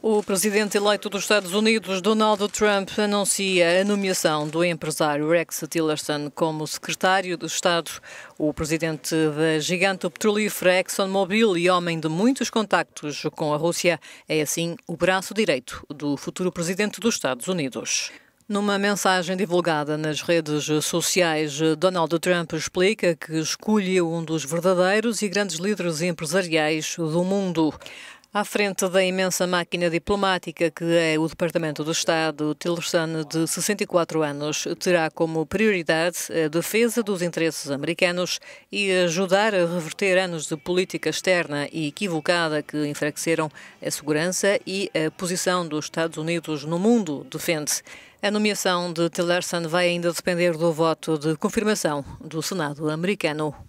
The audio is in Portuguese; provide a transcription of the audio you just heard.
O presidente eleito dos Estados Unidos, Donald Trump, anuncia a nomeação do empresário Rex Tillerson como secretário de Estado. O presidente da gigante petrolífera ExxonMobil e homem de muitos contactos com a Rússia é, assim, o braço direito do futuro presidente dos Estados Unidos. Numa mensagem divulgada nas redes sociais, Donald Trump explica que escolhe um dos verdadeiros e grandes líderes empresariais do mundo. À frente da imensa máquina diplomática que é o Departamento do Estado, Tillerson, de 64 anos, terá como prioridade a defesa dos interesses americanos e ajudar a reverter anos de política externa e equivocada que enfraqueceram a segurança e a posição dos Estados Unidos no mundo, defende. A nomeação de Tillerson vai ainda depender do voto de confirmação do Senado americano.